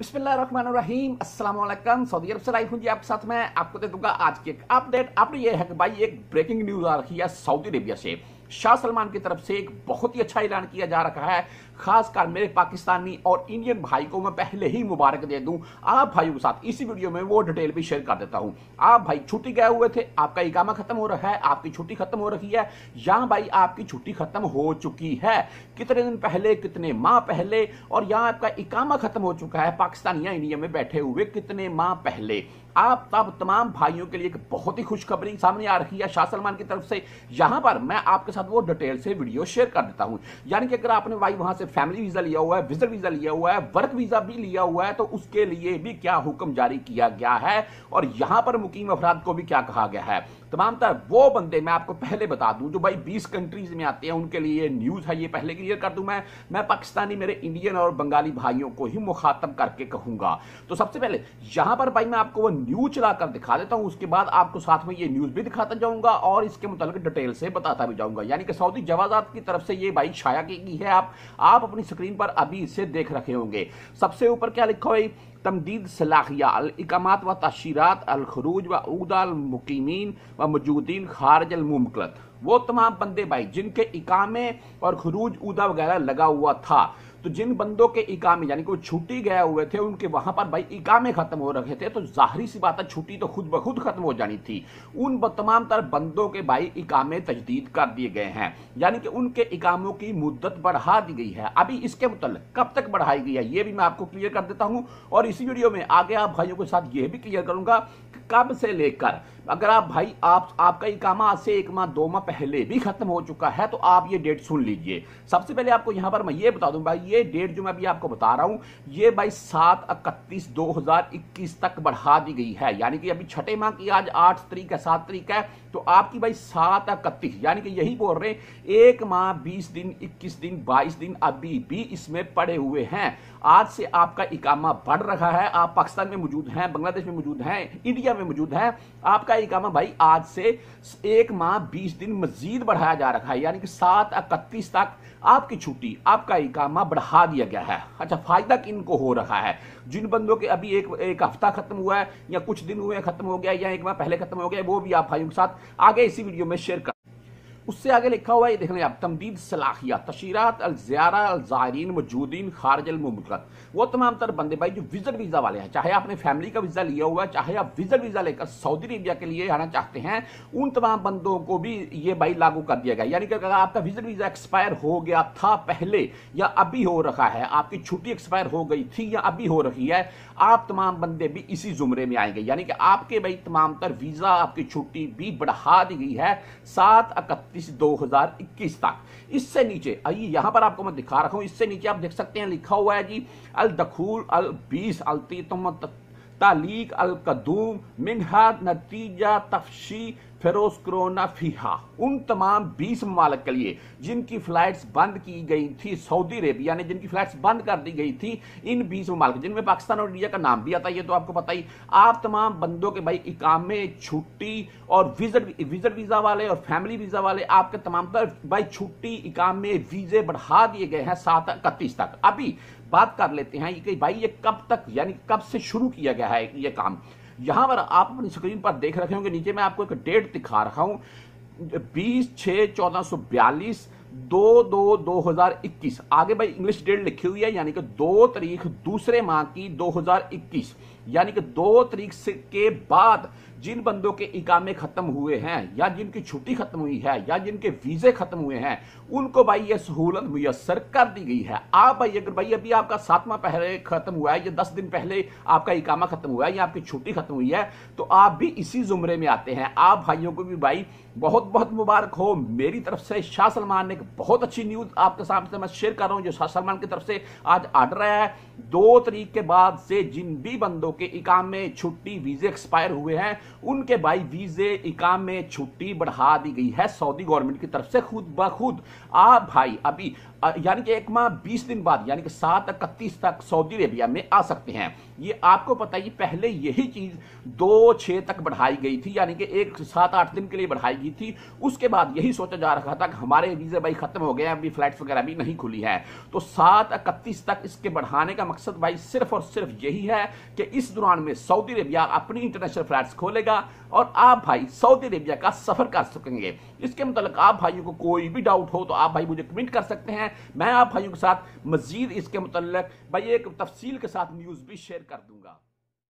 بسم اللہ الرحمن الرحیم السلام علیکم سعودی عرب سے رائف ہوں جی آپ کے ساتھ میں آپ کو دے دوں گا آج کی ایک اپ ڈیٹ آپ نے یہ ہے کہ بھائی ایک بریکنگ نیوز آ رکھی ہے سعودی عربیہ سے شاہ سلمان کی طرف سے ایک بہت ہی اچھا اعلان کیا جا رہا ہے خاص کر میرے پاکستانی اور انڈین بھائی کو میں پہلے ہی مبارک دے دوں آپ بھائیوں کے ساتھ اسی ویڈیو میں وہ ڈیٹیل بھی شیئر کر دیتا ہوں آپ بھائی چھٹی گئے ہوئے تھے آپ کا اقامہ ختم ہو رہا ہے آپ کی چھٹی ختم ہو رہی ہے یا بھائی آپ کی چھٹی ختم ہو چکی ہے کتنے دن پہلے کتنے ماہ پہلے اور یہاں آپ کا اقامہ ختم ہو چکا ہے پاکستان یا انڈیا میں بیٹھے ہوئے کتنے ماہ پہلے آپ تب تمام بھائیوں کے لیے ایک بہت ہی خوشخبری سامنے آ رہی ہے شاہ سلمان کی طرف سے یہاں پر میں آپ کے ساتھ وہ ڈیٹیل سے ویڈیو شیئر کر دیتا ہوں یعنی کہ اگر آپ نے بھائی وہاں سے فیملی ویزا لیا ہوا ہے وزٹ ویزا لیا ہوا ہے ورک ویزا بھی لیا ہوا ہے تو اس کے لیے بھی کیا حکم جاری کیا گیا ہے اور یہاں پر مقیم افراد کو بھی کیا کہا گیا ہے تمام تر وہ بندے میں آپ کو پہلے بتا دوں جو بھائی بیس کنٹریز میں آتے ہیں ان کے لیے نیوز ہے یہ پہلے کلیئر کر دوں میں میں پاکستانی میرے انڈین اور بنگالی بھائیوں کو ہی مخاطب کر کے کہوں گا تو سب سے پہلے یہاں پر بھائی میں آپ کو وہ نیو چلا کر دکھا دیتا ہوں اس کے بعد آپ کو ساتھ میں یہ نیوز بھی دکھاتا جاؤں گا اور اس کے متعلق ڈیٹیل سے بتاتا بھی جاؤں گا یعنی کہ سعودی جوازات کی طرف سے یہ بائک شایع کی گئی ہے آپ آپ اپنی سکرین پر ابھی اسے دیکھ رکھے ہوں گے سب سے اوپر کیا لکھا ہوئی تمدید صلاحیہ الاقامات و تاشیرات الخروج و عودہ المقیمین و موجودین خارج الممکلت وہ تمام بندے بھائی جن کے اکامے اور خروج اودہ وغیرہ لگا ہوا تھا تو جن بندوں کے اکامے یعنی کہ وہ چھوٹی گیا ہوئے تھے ان کے وہاں پر بھائی اکامے ختم ہو رکھے تھے تو ظاہری سی بات ہے چھوٹی تو خود بخود ختم ہو جانی تھی ان تمام تر بندوں کے بھائی اکامے تجدید کر دیے گئے ہیں یعنی کہ ان کے اکاموں کی مدت بڑھا دی گئی ہے ابھی اس کے متعلق کب تک بڑھائی گئی ہے یہ بھی میں آپ کو کلیئر کر دیتا ہوں اور اسی ویڈیو میں آگے آپ بھائیوں کے ساتھ یہ بھی کلیئر کروں گا کب سے لے کر اگر آپ بھائی آپ آپ کا اکامہ آج سے ایک ماہ دو ماہ پہلے بھی ختم ہو چکا ہے تو آپ یہ ڈیٹ سن لیجئے سب سے پہلے آپ کو یہاں پر میں یہ بتا دوں بھائی یہ ڈیٹ جو میں آپ کو بتا رہا ہوں یہ بھائی سات اکتیس دو ہزار اکیس تک بڑھا دی گئی ہے یعنی کہ ابھی چھٹے ماہ کی آج آٹھ ہے سات ہے تو آپ کی بھائی سات اکتیس یعنی کہ یہی بول رہے ہیں ایک ماہ بیس دن اکیس دن بائیس دن ابھی بھی اس میں پڑے ہوئے ہیں آج سے آپ کا اکامہ بڑھ رہا ہے آپ پاکستان میں موجود ہیں بنگلہ دیش میں موجود ہیں انڈیا میں موجود ہیں آپ کا ہی کام ہے بھائی آج سے ایک ماہ بیس دن مزید بڑھایا جا رکھا ہے یعنی کہ سات اکتیس تک آپ کی چھٹی آپ کا اکامہ بڑھا دیا گیا ہے اچھا فائدہ کن کو ہو رہا ہے جن بندوں کے ابھی ایک ایک ہفتہ ختم ہوا ہے یا کچھ دن ہوئے ختم ہو گیا یا ایک ماہ پہلے ختم ہو گیا وہ بھی آپ بھائیوں کے ساتھ آگے اسی ویڈیو میں شیئر کر اس سے آگے لکھا ہوا ہے یہ لیں آپ تمدید سلاحیہ تشیرات وہ تمام تر بندے بھائی جو وزٹ ویزا والے ہیں چاہے آپ نے فیملی کا ویزا لیا ہوا ہے چاہے آپ وزٹ ویزا لے کر سعودی ریبیا کے لیے آنا چاہتے ہیں ان تمام بندوں کو بھی یہ بھائی لاگو کر دیا گیا یعنی کہ آپ کا وزٹ ویزا ایکسپائر ہو گیا تھا پہلے یا ابھی ہو رہا ہے آپ کی چھٹی ایکسپائر ہو گئی تھی یا ابھی ہو رہی ہے آپ تمام بندے بھی اسی زمرے میں آئیں گے یعنی کہ آپ کے بھائی تمام تر ویزا آپ کی چھٹی بھی بڑھا دی گئی ہے سات اکتیس اکتیس دو ہزار اکیس تک اس سے نیچے آئیے یہاں پر آپ کو میں دکھا رکھا ہوں اس سے نیچے آپ دیکھ سکتے ہیں لکھا ہوا ہے جی الدخول البیس التیتم تعلیق القدوم منہا نتیجہ تفشی فیروز کرونا فیہا ان تمام بیس ممالک کے لیے جن کی فلائٹس بند کی گئی تھی سعودی عربیہ فلائٹس بند کر دی گئی تھی ان بیس ممالک جن میں پاکستان اور انڈیا کا نام بھی آتا ہے یہ تو آپ کو آپ تمام بندوں کے بھائی اکامے چھٹی اور وزٹ ویزا والے اور فیملی ویزا والے آپ کے تمام بھائی چھٹی اکامے ویزے بڑھا دیے گئے ہیں سات اکتیس تک ابھی بات کر لیتے ہیں کہ بھائی یہ کب تک یعنی کب سے شروع کیا گیا ہے یہ کام یہاں پر پر آپ اپنی دیکھ رکھے ہوں نیچے میں آپ کو ایک ڈیٹ دکھا رکھا ہوں بیس چھ چودہ سو بیالیس دو دو دو ہزار اکیس آگے بھائی انگلش ڈیٹ لکھی ہوئی ہے یعنی کہ دو تاریخ دوسرے ماہ کی دو ہزار اکیس یعنی کہ دو تاریخ کے بعد جن بندوں کے اکامے ختم ہوئے ہیں یا جن کی چھٹی ختم ہوئی ہے یا جن کے ویزے ختم ہوئے ہیں ان کو بھائی یہ سہولت میسر کر دی گئی ہے آپ بھائی اگر بھائی ابھی آپ کا ساتواں ماں ختم ہوا ہے یا دس دن پہلے آپ کا اقامہ ختم ہوا ہے یا آپ کی چھٹی ختم ہوئی ہے تو آپ بھی اسی زمرے میں آتے ہیں آپ بھائیوں کو بھی بھائی بہت بہت مبارک ہو میری طرف سے شاہ سلمان ایک بہت اچھی نیوز آپ کے سامنے میں شیئر کر رہا ہوں جو شاہ سلمان کی طرف سے آج آڈر آیا ہے دو تاریخ کے بعد سے جن بھی بندوں کے اکام میں چھٹی ویزے ایکسپائر ہوئے ہیں ان کے بھائی ویزے اکام میں چھٹی بڑھا دی گئی ہے سعودی گورنمنٹ کی طرف سے خود بخود آ بھائی ابھی یعنی کہ ایک ماہ بیس دن بعد یعنی کہ سات اکتیس تک سعودی عربیہ میں آ سکتے ہیں یہ آپ کو پتہ ہی پہلے یہی چیز دو چھے تک بڑھائی گئی تھی یعنی کہ ایک سات آٹھ دن کے لیے بڑھائی گئی تھی اس کے بعد یہی سوچا جا رہا تھا کہ ہمارے ویزے بھائی ختم ہو گئے ہیں ابھی فلیٹس وغیرہ بھی نہیں کھلی ہے تو سات اکتیس تک اس کے بڑھانے کا مقصد بھائی صرف اور صرف یہی ہے کہ اس دوران میں سعودی عربیہ اپنی انٹرنیشنل فلیٹس کھولے گا اور آپ بھائی سعودی عربیہ کا سفر کر سکیں گے اس کے متعلق آپ بھائیوں کو کوئی بھی ڈاؤٹ ہو تو آپ بھائی مجھے کمنٹ کر سکتے ہیں میں آپ بھائیوں کے ساتھ مزید اس کے متعلق کے ساتھ نیوز بھی شیئر کر دوں گا